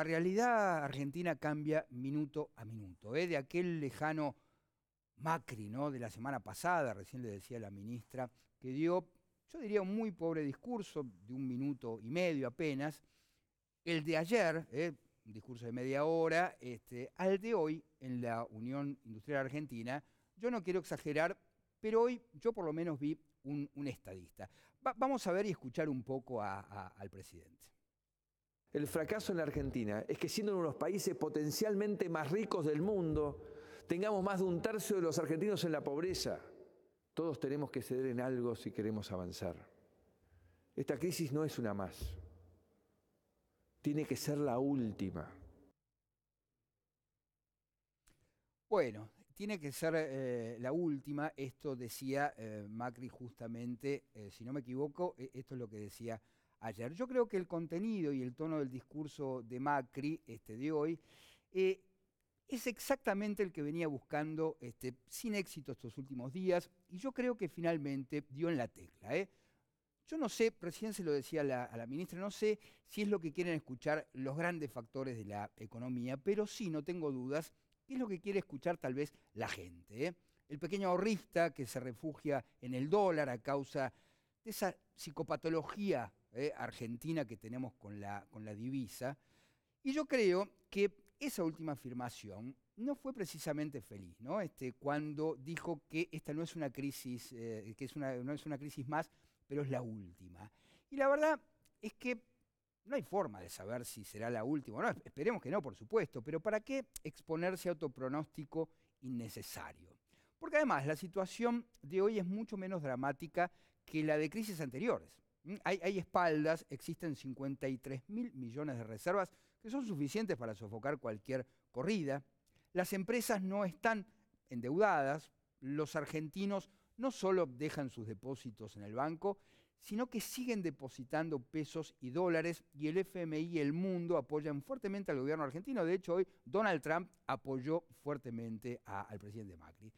la realidad argentina cambia minuto a minuto. ¿eh? De aquel lejano Macri, ¿no? De la semana pasada, recién le decía la ministra, que dio, yo diría, un muy pobre discurso, de un minuto y medio apenas. El de ayer, ¿eh? un discurso de media hora, este, al de hoy en la Unión Industrial Argentina, yo no quiero exagerar, pero hoy yo por lo menos vi un, estadista. vamos a ver y escuchar un poco al presidente. El fracaso en la Argentina es que siendo uno de los países potencialmente más ricos del mundo, tengamos más de un tercio de los argentinos en la pobreza. Todos tenemos que ceder en algo si queremos avanzar. Esta crisis no es una más. Tiene que ser la última. Bueno, tiene que ser eh, la última. Esto decía eh, Macri justamente, eh, si no me equivoco, esto es lo que decía ayer. Yo creo que el contenido y el tono del discurso de Macri este, de hoy eh, es exactamente el que venía buscando este, sin éxito estos últimos días y yo creo que finalmente dio en la tecla. ¿eh? Yo no sé, recién se lo decía a la ministra, no sé si es lo que quieren escuchar los grandes factores de la economía, pero sí, no tengo dudas, es lo que quiere escuchar tal vez la gente. Eh? El pequeño ahorrista que se refugia en el dólar a causa de esa psicopatología eh, argentina que tenemos con la, divisa. Y yo creo que esa última afirmación no fue precisamente feliz, ¿no? Este, cuando dijo que esta no es una crisis, eh, que es una, no es una crisis más, pero es la última. Y la verdad es que no hay forma de saber si será la última. esperemos que no, por supuesto, pero ¿para qué exponerse a otro pronóstico innecesario? Porque además la situación de hoy es mucho menos dramática que la de crisis anteriores. Mm, hay, espaldas, existen 53 mil millones de reservas que son suficientes para sofocar cualquier corrida. Las empresas no están endeudadas, los argentinos no solo dejan sus depósitos en el banco, sino que siguen depositando pesos y dólares y el FMI y el mundo apoyan fuertemente al gobierno argentino. De hecho, hoy Donald Trump apoyó fuertemente al presidente Macri.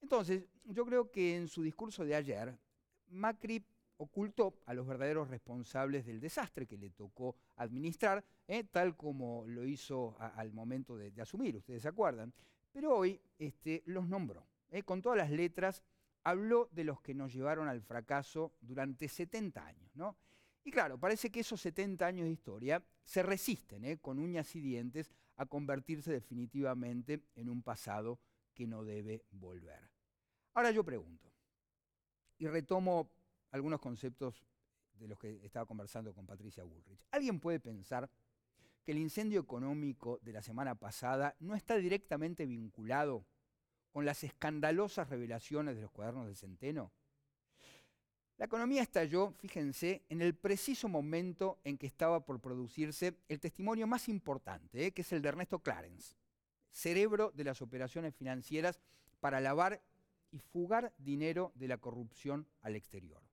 Entonces, yo creo que en su discurso de ayer, Macri ocultó a los verdaderos responsables del desastre que le tocó administrar, ¿eh? tal como lo hizo al momento de, asumir, ustedes se acuerdan. Pero hoy este, los nombró. ¿eh? con todas las letras habló de los que nos llevaron al fracaso durante 70 años. Y claro, parece que esos 70 años de historia se resisten ¿eh? con uñas y dientes a convertirse definitivamente en un pasado que no debe volver. Ahora yo pregunto, y retomo algunos conceptos de los que estaba conversando con Patricia Bullrich. Alguien puede pensar que el incendio económico de la semana pasada no está directamente vinculado con las escandalosas revelaciones de los cuadernos de Centeno. La economía estalló, fíjense, en el preciso momento en que estaba por producirse el testimonio más importante, ¿eh? que es el de Ernesto Clarence, cerebro de las operaciones financieras para lavar y fugar dinero de la corrupción al exterior.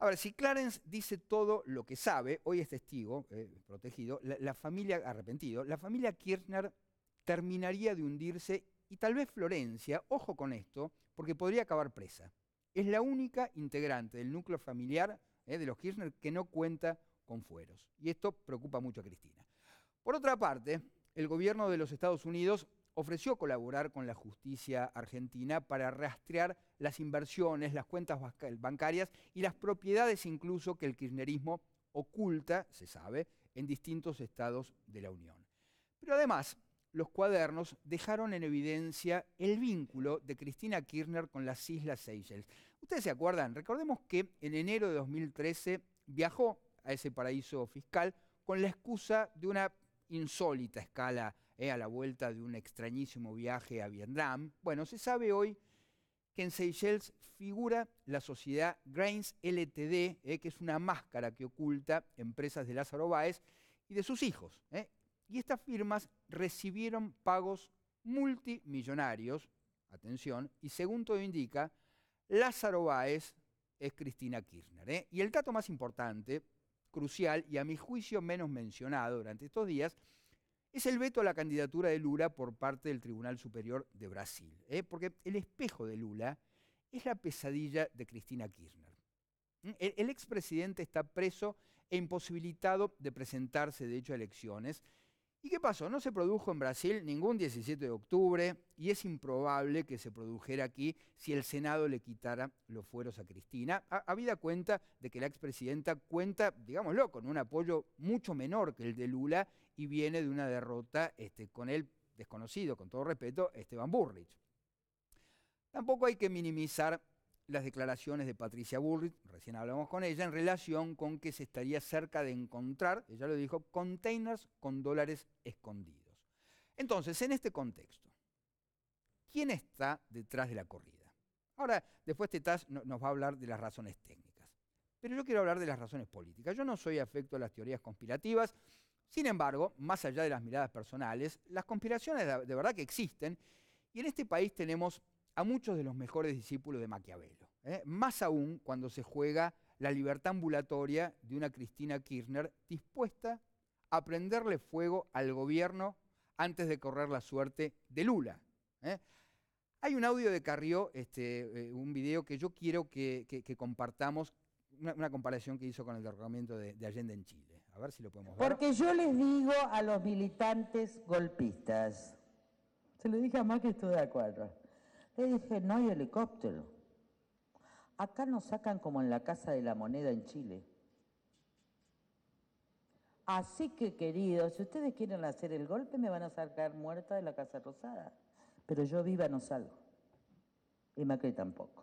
A ver, si Clarence dice todo lo que sabe, hoy es testigo, eh, protegido, la, familia arrepentido, la familia Kirchner terminaría de hundirse y tal vez Florencia, ojo con esto, porque podría acabar presa. Es la única integrante del núcleo familiar eh, de los Kirchner que no cuenta con fueros. Y esto preocupa mucho a Cristina. Por otra parte, el gobierno de los Estados Unidos ofreció colaborar con la justicia argentina para rastrear las inversiones, las cuentas eh, bancarias y las propiedades incluso que el kirchnerismo oculta, se sabe, en distintos estados de la Unión. Pero además, los cuadernos dejaron en evidencia el vínculo de Cristina Kirchner con las Islas Seychelles. Ustedes se acuerdan, recordemos que en enero de 2013 viajó a ese paraíso fiscal con la excusa de una insólita escala eh, a la vuelta de un extrañísimo viaje a Vietnam. Bueno, se sabe hoy que en Seychelles figura la sociedad Grains LTD, eh, que es una máscara que oculta empresas de Lázaro Báez y de sus hijos. Eh. Y estas firmas recibieron pagos multimillonarios, atención, y según todo indica, Lázaro Báez es Cristina Kirchner. Y el dato más importante, crucial y a mi juicio menos mencionado durante estos días, es el veto a la candidatura de Lula por parte del Tribunal Superior de Brasil, ¿eh? porque el espejo de Lula es la pesadilla de Cristina Kirchner. Mm, el, expresidente está preso e imposibilitado de presentarse, de hecho, a elecciones ¿Y qué pasó? No se produjo en Brasil ningún 17 de octubre y es improbable que se produjera aquí si el Senado le quitara los fueros a Cristina, habida cuenta de que la expresidenta cuenta, digámoslo, con un apoyo mucho menor que el de Lula y viene de una derrota este, con el desconocido, con todo respeto, Esteban Burrich. Tampoco hay que minimizar las declaraciones de Patricia Burrit, recién hablamos con ella, en relación con que se estaría cerca de encontrar, ella lo dijo, containers con dólares escondidos. Entonces, en este contexto, ¿quién está detrás de la corrida? Ahora, después Tetaz nos va a hablar de las razones técnicas, pero yo quiero hablar de las razones políticas. Yo no soy afecto a las teorías conspirativas, sin embargo, más allá de las miradas personales, las conspiraciones de verdad que existen y en este país tenemos a muchos de los mejores discípulos de Maquiavelo, ¿eh? más aún cuando se juega la libertad ambulatoria de una Cristina Kirchner dispuesta a prenderle fuego al gobierno antes de correr la suerte de Lula. ¿eh? Hay un audio de Carrió, este, eh, un video que yo quiero que, compartamos, una, comparación que hizo con el derrocamiento de, Allende en Chile. A ver si lo podemos ver. Porque yo les digo a los militantes golpistas, se lo dije a más que estoy de acuerdo le dije, no hay helicóptero. Acá nos sacan como en la Casa de la Moneda en Chile. Así que, queridos, si ustedes quieren hacer el golpe, me van a sacar muerta de la Casa Rosada. Pero yo viva no salgo. Y Macri tampoco.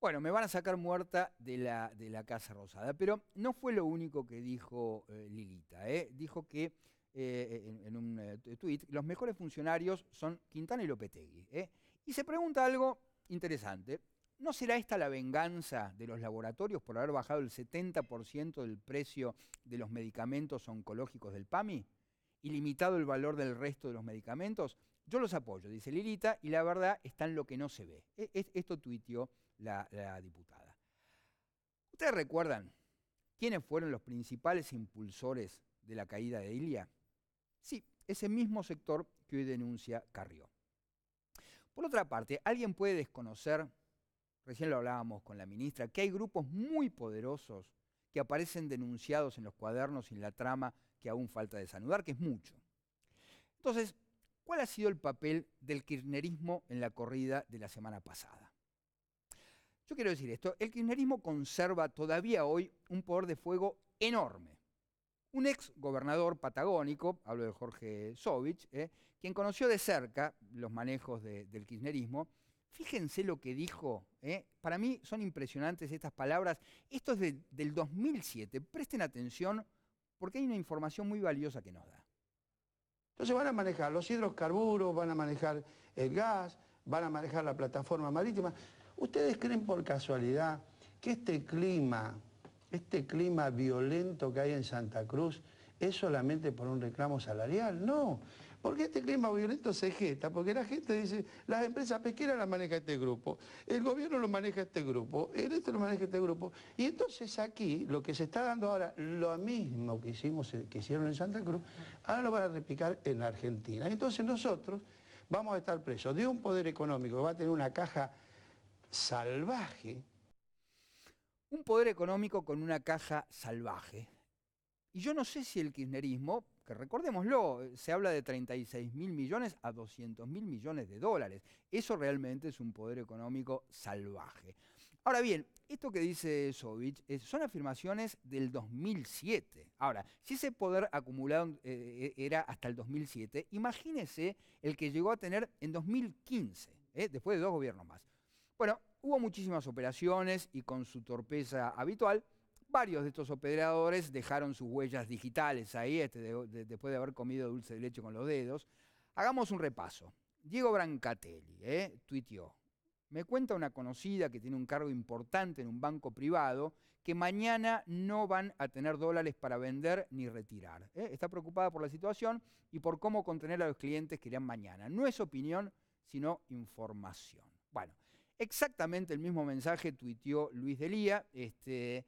Bueno, me van a sacar muerta de la, de la Casa Rosada. Pero no fue lo único que dijo eh, Lilita. Eh. Dijo que eh, eh, en, un eh, tweet, tuit, los mejores funcionarios son Quintana y Lopetegui. Y se pregunta algo interesante. ¿No será esta la venganza de los laboratorios por haber bajado el 70% del precio de los medicamentos oncológicos del PAMI y limitado el valor del resto de los medicamentos? Yo los apoyo, dice Lilita, y la verdad está en lo que no se ve. E, esto tuiteó la diputada. ¿Ustedes recuerdan quiénes fueron los principales impulsores de la caída de Ilia? Sí, ese mismo sector que hoy denuncia Carrió. Por otra parte, alguien puede desconocer, recién lo hablábamos con la ministra, que hay grupos muy poderosos que aparecen denunciados en los cuadernos y en la trama que aún falta desanudar, que es mucho. Entonces, ¿cuál ha sido el papel del kirchnerismo en la corrida de la semana pasada? Yo quiero decir esto, el kirchnerismo conserva todavía hoy un poder de fuego enorme un ex gobernador patagónico, hablo de Jorge Sovich, eh, quien conoció de cerca los manejos del kirchnerismo, fíjense lo que dijo, eh, para mí son impresionantes estas palabras, esto es del 2007, presten atención porque hay una información muy valiosa que nos da. Entonces van a manejar los hidrocarburos, van a manejar el gas, van a manejar la plataforma marítima. ¿Ustedes creen por casualidad que este clima este clima violento que hay en Santa Cruz es solamente por un reclamo salarial. No, porque este clima violento se gesta, porque la gente dice, las empresas pesqueras las maneja este grupo, el gobierno lo maneja este grupo, el este lo maneja este grupo. Y entonces aquí lo que se está dando ahora, lo mismo que, hicimos, que hicieron en Santa Cruz, ahora lo van a replicar en Argentina. Entonces nosotros vamos a estar presos de un poder económico que va a tener una caja salvaje, un poder económico con una caja salvaje. Y yo no sé si el kirchnerismo, que recordémoslo, se habla de 36 mil millones a 200 mil millones de dólares. Eso realmente es un poder económico salvaje. Ahora bien, esto que dice Sovich eh, son afirmaciones del 2007. Ahora, si ese poder acumulado eh, eh, era hasta el 2007, imagínese el que llegó a tener en 2015, después de dos gobiernos más. Bueno, hubo muchísimas operaciones y con su torpeza habitual, varios de estos operadores dejaron sus huellas digitales ahí, este, después de haber comido dulce de leche con los dedos. Hagamos un repaso. Diego Brancatelli eh, tuiteó, me cuenta una conocida que tiene un cargo importante en un banco privado que mañana no van a tener dólares para vender ni retirar. ¿eh? Está preocupada por la situación y por cómo contener a los clientes que irán mañana. No es opinión, sino información. Bueno, Exactamente el mismo mensaje tuiteó Luis Delía. Este,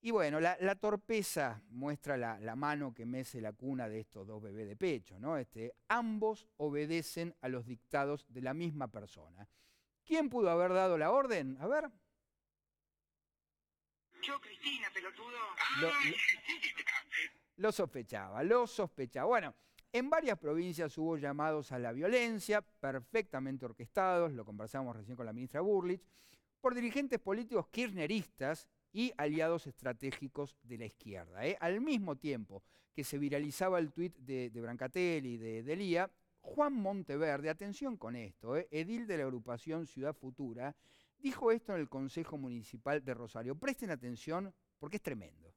y bueno, la, torpeza muestra la, mano que mece la cuna de estos dos bebés de pecho. ¿no? Este, ambos obedecen a los dictados de la misma persona. ¿Quién pudo haber dado la orden? A ver. Yo, Cristina, pelotudo. Lo, lo sospechaba, lo sospechaba. Bueno. En varias provincias hubo llamados a la violencia, perfectamente orquestados, lo conversamos recién con la ministra Burlich, por dirigentes políticos kirchneristas y aliados estratégicos de la izquierda. ¿eh? Al mismo tiempo que se viralizaba el tuit de, Brancatelli, y de Delía, Juan Monteverde, atención con esto, ¿eh? edil de la agrupación Ciudad Futura, dijo esto en el Consejo Municipal de Rosario. Presten atención porque es tremendo.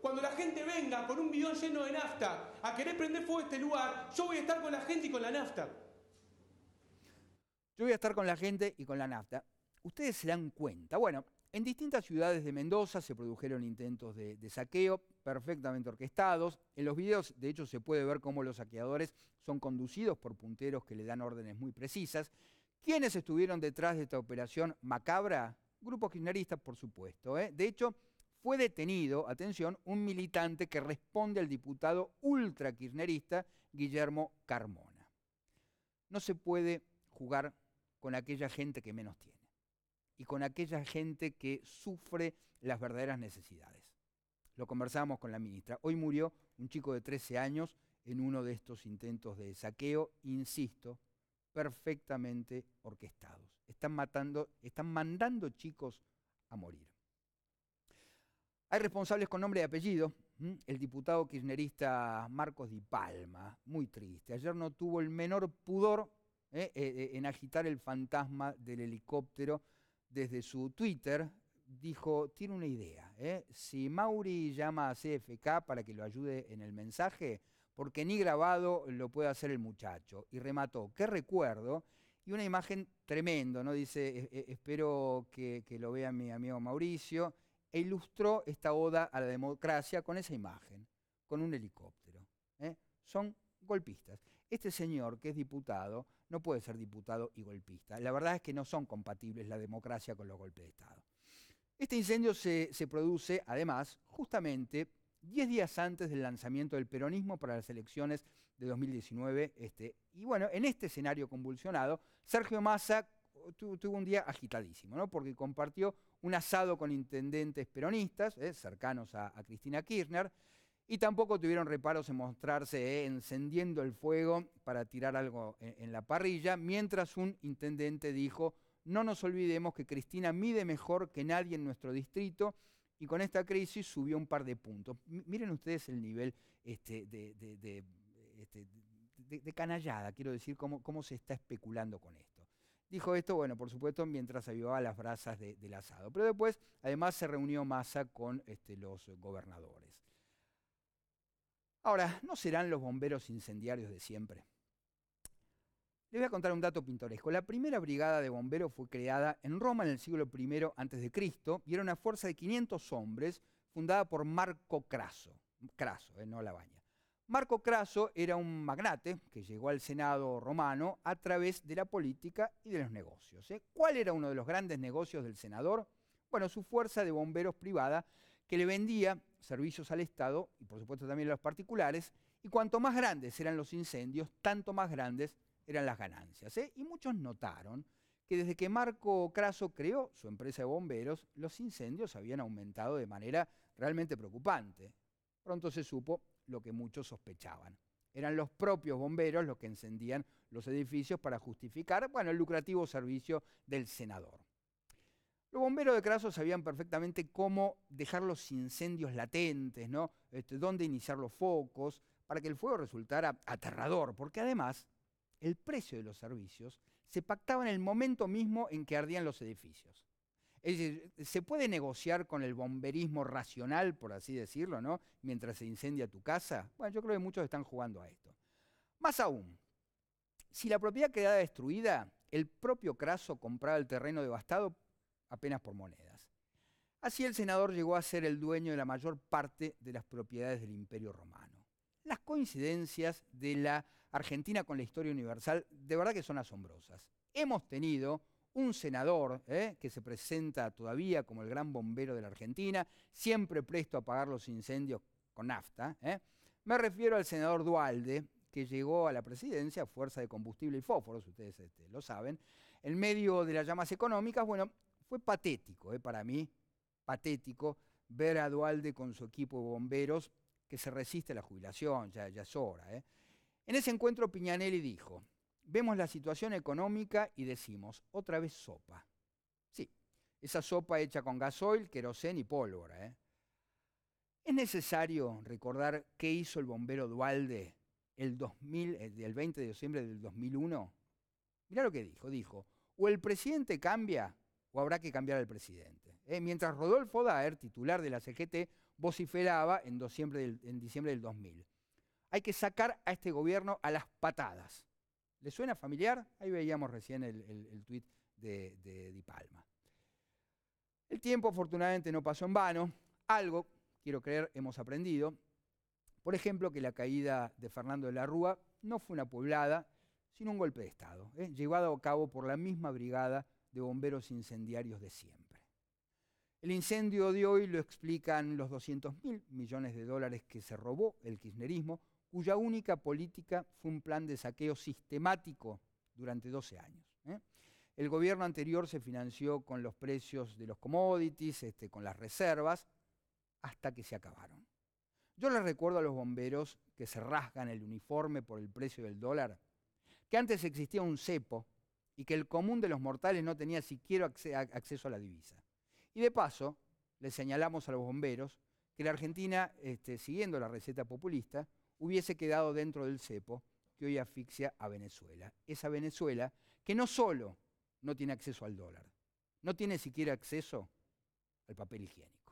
Cuando la gente venga con un bidón lleno de nafta a querer prender fuego a este lugar, yo voy a estar con la gente y con la nafta. Yo voy a estar con la gente y con la nafta. Ustedes se dan cuenta. Bueno, en distintas ciudades de Mendoza se produjeron intentos de, saqueo, perfectamente orquestados. En los videos, de hecho, se puede ver cómo los saqueadores son conducidos por punteros que le dan órdenes muy precisas. ¿Quiénes estuvieron detrás de esta operación macabra? Grupos kirchneristas, por supuesto. ¿eh? De hecho, fue detenido, atención, un militante que responde al diputado ultra kirchnerista Guillermo Carmona. No se puede jugar con aquella gente que menos tiene y con aquella gente que sufre las verdaderas necesidades. Lo conversábamos con la ministra. Hoy murió un chico de 13 años en uno de estos intentos de saqueo, insisto, perfectamente orquestados. Están matando, están mandando chicos a morir. Hay responsables con nombre y apellido. El diputado kirchnerista Marcos Di Palma, muy triste. Ayer no tuvo el menor pudor ¿eh? Eh, eh, en agitar el fantasma del helicóptero desde su Twitter. Dijo, tiene una idea. Si Mauri llama a CFK para que lo ayude en el mensaje, porque ni grabado lo puede hacer el muchacho. Y remató, qué recuerdo. Y una imagen tremendo, ¿no? Dice, e, e, espero que lo vea mi amigo Mauricio e ilustró esta oda a la democracia con esa imagen, con un helicóptero. ¿eh? Son golpistas. Este señor que es diputado no puede ser diputado y golpista. La verdad es que no son compatibles la democracia con los golpes de Estado. Este incendio se, produce, además, justamente 10 días antes del lanzamiento del peronismo para las elecciones de 2019. Este, y bueno, en este escenario convulsionado, Sergio Massa tuvo, tuvo un día agitadísimo, ¿no? porque compartió un asado con intendentes peronistas, eh, cercanos a, Cristina Kirchner, y tampoco tuvieron reparos en mostrarse eh, encendiendo el fuego para tirar algo en, la parrilla, mientras un intendente dijo, no nos olvidemos que Cristina mide mejor que nadie en nuestro distrito y con esta crisis subió un par de puntos. miren ustedes el nivel este, este, de, canallada, quiero decir, cómo se está especulando con esto. Dijo esto, bueno, por supuesto, mientras avivaba las brasas del asado. Pero después, además, se reunió masa con este, los gobernadores. Ahora, ¿no serán los bomberos incendiarios de siempre? Les voy a contar un dato pintoresco. La primera brigada de bomberos fue creada en Roma en el siglo I a.C. y era una fuerza de 500 hombres fundada por Marco Craso, Craso, eh, no baña. Marco Craso era un magnate que llegó al Senado romano a través de la política y de los negocios. ¿eh? ¿Cuál era uno de los grandes negocios del senador? Bueno, su fuerza de bomberos privada que le vendía servicios al Estado y por supuesto también a los particulares. Y cuanto más grandes eran los incendios, tanto más grandes eran las ganancias. ¿eh? Y muchos notaron que desde que Marco Craso creó su empresa de bomberos, los incendios habían aumentado de manera realmente preocupante. Pronto se supo lo que muchos sospechaban. Eran los propios bomberos los que encendían los edificios para justificar el lucrativo servicio del senador. Los bomberos de Craso sabían perfectamente cómo dejar los incendios latentes, ¿no? Este, dónde iniciar los focos, para que el fuego resultara aterrador, porque además el precio de los servicios se pactaba en el momento mismo en que ardían los edificios. Es decir, se puede negociar con el bomberismo racional, por así decirlo, ¿no? Mientras se incendia tu casa. Bueno, yo creo que muchos están jugando a esto. Más aún, si la propiedad quedaba destruida, el propio Craso compraba el terreno devastado apenas por monedas. Así el senador llegó a ser el dueño de la mayor parte de las propiedades del Imperio Romano. Las coincidencias de la Argentina con la historia universal de verdad que son asombrosas. Hemos tenido un senador ¿eh? que se presenta todavía como el gran bombero de la Argentina, siempre presto a pagar los incendios con nafta. ¿eh? Me refiero al senador Dualde, que llegó a la presidencia a fuerza de combustible y fósforos, ustedes este, lo saben, en medio de las llamas económicas. Bueno, fue patético ¿eh? para mí, patético, ver a Dualde con su equipo de bomberos que se resiste a la jubilación, ya, ya es hora. En ese encuentro Piñanelli dijo, vemos la situación económica y decimos, otra vez sopa. Sí, esa sopa hecha con gasoil, querosén y pólvora. ¿eh? Es necesario recordar qué hizo el bombero Dualde el, 20 eh, de diciembre del 2001. Mirá lo que dijo, dijo, o el presidente cambia o habrá que cambiar al presidente. Eh, mientras Rodolfo Daer, titular de la CGT, vociferaba en diciembre, en diciembre del 2000. Hay que sacar a este gobierno a las patadas. ¿Le suena familiar? Ahí veíamos recién el, el, tuit de, Di Palma. El tiempo afortunadamente no pasó en vano. Algo, quiero creer, hemos aprendido. Por ejemplo, que la caída de Fernando de la Rúa no fue una poblada, sino un golpe de Estado, ¿eh? llevado a cabo por la misma brigada de bomberos incendiarios de siempre. El incendio de hoy lo explican los 200 mil millones de dólares que se robó el kirchnerismo cuya única política fue un plan de saqueo sistemático durante 12 años. ¿eh? El gobierno anterior se financió con los precios de los commodities, este, con las reservas, hasta que se acabaron. Yo les recuerdo a los bomberos que se rasgan el uniforme por el precio del dólar, que antes existía un cepo y que el común de los mortales no tenía siquiera acceso a la divisa. Y de paso, le señalamos a los bomberos que la Argentina, este, siguiendo la receta populista, hubiese quedado dentro del cepo que hoy asfixia a Venezuela. Esa Venezuela que no solo no tiene acceso al dólar, no tiene siquiera acceso al papel higiénico.